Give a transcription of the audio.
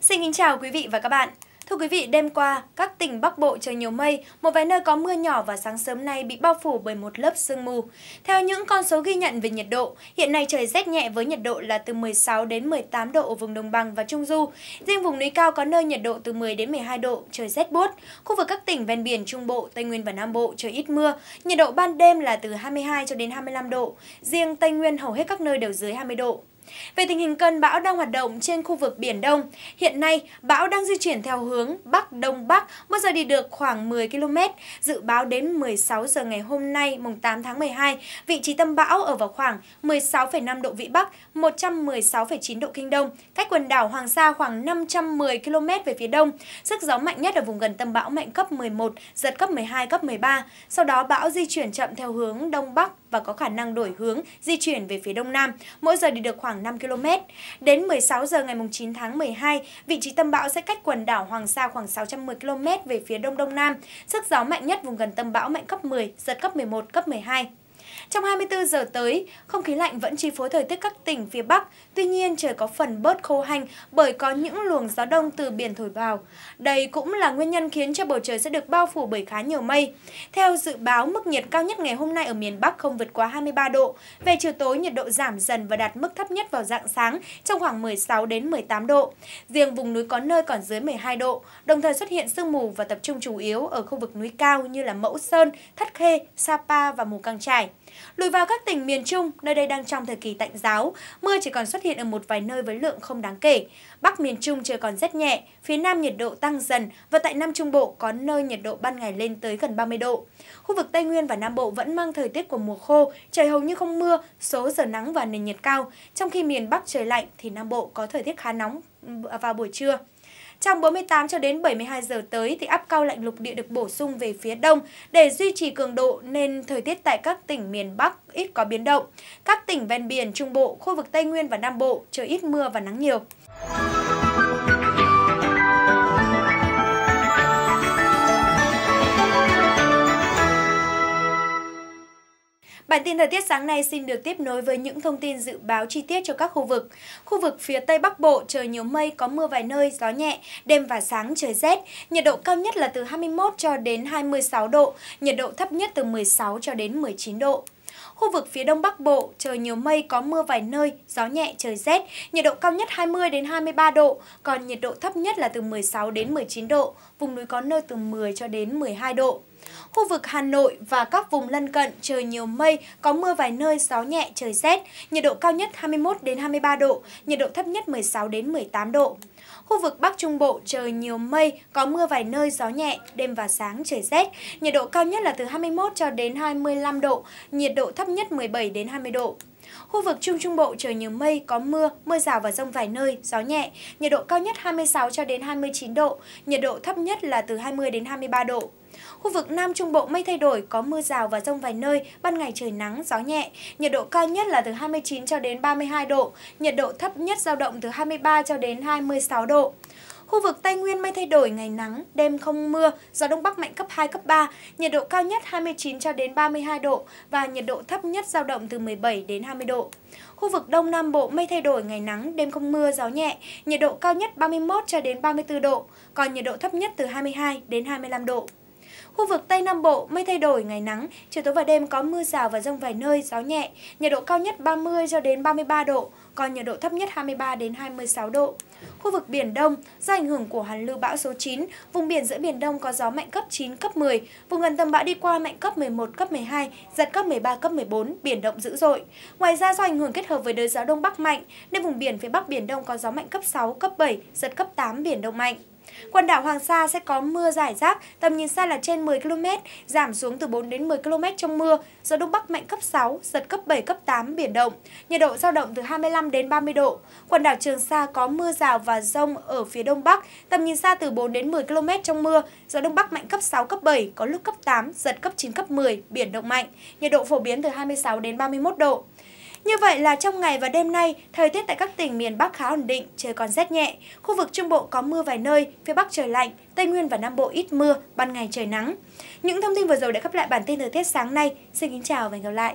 Xin kính chào quý vị và các bạn. Thưa quý vị, đêm qua, các tỉnh Bắc Bộ trời nhiều mây, một vài nơi có mưa nhỏ và sáng sớm nay bị bao phủ bởi một lớp sương mù. Theo những con số ghi nhận về nhiệt độ, hiện nay trời rét nhẹ với nhiệt độ là từ 16 đến 18 độ ở vùng đồng bằng và trung du. Riêng vùng núi cao có nơi nhiệt độ từ 10 đến 12 độ, trời rét buốt. Khu vực các tỉnh ven biển Trung Bộ, Tây Nguyên và Nam Bộ trời ít mưa, nhiệt độ ban đêm là từ 22 cho đến 25 độ. Riêng Tây Nguyên hầu hết các nơi đều dưới 20 độ. Về tình hình cơn bão đang hoạt động trên khu vực Biển Đông, hiện nay bão đang di chuyển theo hướng Bắc Đông Bắc, mỗi giờ đi được khoảng 10 km. Dự báo đến 16 giờ ngày hôm nay, mùng 8 tháng 12, vị trí tâm bão ở vào khoảng 16,5 độ Vĩ Bắc, 116,9 độ Kinh Đông, cách quần đảo Hoàng Sa khoảng 510 km về phía đông. Sức gió mạnh nhất ở vùng gần tâm bão mạnh cấp 11, giật cấp 12, cấp 13. Sau đó bão di chuyển chậm theo hướng Đông Bắc, và có khả năng đổi hướng, di chuyển về phía đông nam, mỗi giờ đi được khoảng 5 km. Đến 16 giờ ngày 9 tháng 12, vị trí tâm bão sẽ cách quần đảo Hoàng Sa khoảng 610 km về phía đông đông nam. Sức gió mạnh nhất vùng gần tâm bão mạnh cấp 10, giật cấp 11, cấp 12. Trong 24 giờ tới, không khí lạnh vẫn chi phối thời tiết các tỉnh phía Bắc, tuy nhiên trời có phần bớt khô hanh bởi có những luồng gió đông từ biển thổi vào. Đây cũng là nguyên nhân khiến cho bầu trời sẽ được bao phủ bởi khá nhiều mây. Theo dự báo, mức nhiệt cao nhất ngày hôm nay ở miền Bắc không vượt quá 23 độ. Về chiều tối, nhiệt độ giảm dần và đạt mức thấp nhất vào dạng sáng trong khoảng 16 đến 18 độ. Riêng vùng núi có nơi còn dưới 12 độ, đồng thời xuất hiện sương mù và tập trung chủ yếu ở khu vực núi cao như là Mẫu Sơn, Thất Khê, Sapa và Mù Căng Trải. Lùi vào các tỉnh miền Trung, nơi đây đang trong thời kỳ tạnh giáo, mưa chỉ còn xuất hiện ở một vài nơi với lượng không đáng kể. Bắc miền Trung trời còn rét nhẹ, phía Nam nhiệt độ tăng dần và tại Nam Trung Bộ có nơi nhiệt độ ban ngày lên tới gần 30 độ. Khu vực Tây Nguyên và Nam Bộ vẫn mang thời tiết của mùa khô, trời hầu như không mưa, số giờ nắng và nền nhiệt cao, trong khi miền Bắc trời lạnh thì Nam Bộ có thời tiết khá nóng ừ, vào buổi trưa. Trong 48 cho đến 72 giờ tới thì áp cao lạnh lục địa được bổ sung về phía đông để duy trì cường độ nên thời tiết tại các tỉnh miền Bắc ít có biến động. Các tỉnh ven biển Trung Bộ, khu vực Tây Nguyên và Nam Bộ trời ít mưa và nắng nhiều. Bản tin thời tiết sáng nay xin được tiếp nối với những thông tin dự báo chi tiết cho các khu vực. Khu vực phía Tây Bắc Bộ trời nhiều mây, có mưa vài nơi, gió nhẹ, đêm và sáng trời rét. Nhiệt độ cao nhất là từ 21 cho đến 26 độ, nhiệt độ thấp nhất từ 16 cho đến 19 độ. Khu vực phía Đông Bắc Bộ, trời nhiều mây, có mưa vài nơi, gió nhẹ, trời rét, nhiệt độ cao nhất 20 đến 23 độ, còn nhiệt độ thấp nhất là từ 16 đến 19 độ, vùng núi có nơi từ 10 cho đến 12 độ. Khu vực Hà Nội và các vùng lân cận trời nhiều mây, có mưa vài nơi, gió nhẹ, trời rét, nhiệt độ cao nhất 21 đến 23 độ, nhiệt độ thấp nhất 16 đến 18 độ. Khu vực Bắc Trung Bộ trời nhiều mây, có mưa vài nơi, gió nhẹ, đêm và sáng trời rét. Nhiệt độ cao nhất là từ 21 cho đến 25 độ, nhiệt độ thấp nhất 17 đến 20 độ. Khu vực Trung Trung Bộ trời nhiều mây, có mưa, mưa rào và rông vài nơi, gió nhẹ, nhiệt độ cao nhất 26 cho đến 29 độ, nhiệt độ thấp nhất là từ 20 đến 23 độ. Khu vực Nam Trung Bộ mây thay đổi, có mưa rào và rông vài nơi, ban ngày trời nắng, gió nhẹ, nhiệt độ cao nhất là từ 29 cho đến 32 độ, nhiệt độ thấp nhất dao động từ 23 cho đến 26 độ. Khu vực Tây Nguyên mây thay đổi, ngày nắng, đêm không mưa, gió Đông Bắc mạnh cấp 2, cấp 3, nhiệt độ cao nhất 29 cho đến 32 độ và nhiệt độ thấp nhất dao động từ 17 đến 20 độ. Khu vực Đông Nam Bộ mây thay đổi, ngày nắng, đêm không mưa, gió nhẹ, nhiệt độ cao nhất 31 cho đến 34 độ, còn nhiệt độ thấp nhất từ 22 đến 25 độ. Khu vực Tây Nam Bộ mây thay đổi ngày nắng, chiều tối và đêm có mưa rào và rông vài nơi, gió nhẹ, nhiệt độ cao nhất 30 cho đến 33 độ, còn nhiệt độ thấp nhất 23 đến 26 độ. Khu vực Biển Đông, do ảnh hưởng của hoàn lưu bão số 9, vùng biển giữa Biển Đông có gió mạnh cấp 9, cấp 10, vùng gần tâm bão đi qua mạnh cấp 11, cấp 12, giật cấp 13, cấp 14, biển động dữ dội. Ngoài ra do ảnh hưởng kết hợp với đới gió Đông Bắc mạnh, nên vùng biển phía Bắc Biển Đông có gió mạnh cấp 6, cấp 7, giật cấp 8, biển động mạnh. Quần đảo Hoàng Sa sẽ có mưa rải rác, tầm nhìn xa là trên 10 km, giảm xuống từ 4 đến 10 km trong mưa, gió Đông Bắc mạnh cấp 6, giật cấp 7, cấp 8, biển động. Nhiệt độ dao động từ 25 đến 30 độ. Quần đảo Trường Sa có mưa rào và rông ở phía Đông Bắc, tầm nhìn xa từ 4 đến 10 km trong mưa, gió Đông Bắc mạnh cấp 6, cấp 7, có lúc cấp 8, giật cấp 9, cấp 10, biển động mạnh. Nhiệt độ phổ biến từ 26 đến 31 độ. Như vậy là trong ngày và đêm nay, thời tiết tại các tỉnh miền Bắc khá ổn định, trời còn rét nhẹ. Khu vực Trung Bộ có mưa vài nơi, phía Bắc trời lạnh, Tây Nguyên và Nam Bộ ít mưa, ban ngày trời nắng. Những thông tin vừa rồi đã khép lại bản tin thời tiết sáng nay. Xin kính chào và hẹn gặp lại.